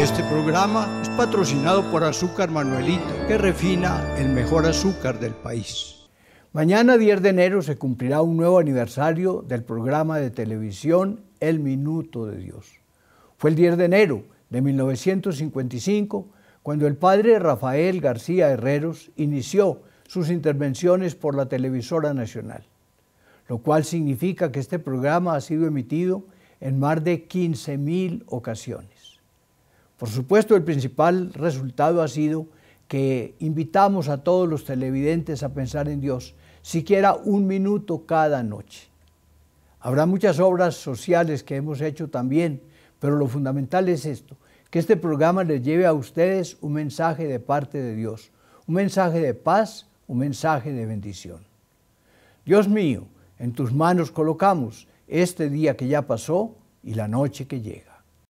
Este programa es patrocinado por Azúcar Manuelito, que refina el mejor azúcar del país. Mañana 10 de enero se cumplirá un nuevo aniversario del programa de televisión El Minuto de Dios. Fue el 10 de enero de 1955 cuando el padre Rafael García Herreros inició sus intervenciones por la televisora nacional, lo cual significa que este programa ha sido emitido en más de 15.000 ocasiones. Por supuesto, el principal resultado ha sido que invitamos a todos los televidentes a pensar en Dios, siquiera un minuto cada noche. Habrá muchas obras sociales que hemos hecho también, pero lo fundamental es esto, que este programa les lleve a ustedes un mensaje de parte de Dios, un mensaje de paz, un mensaje de bendición. Dios mío, en tus manos colocamos este día que ya pasó y la noche que llega.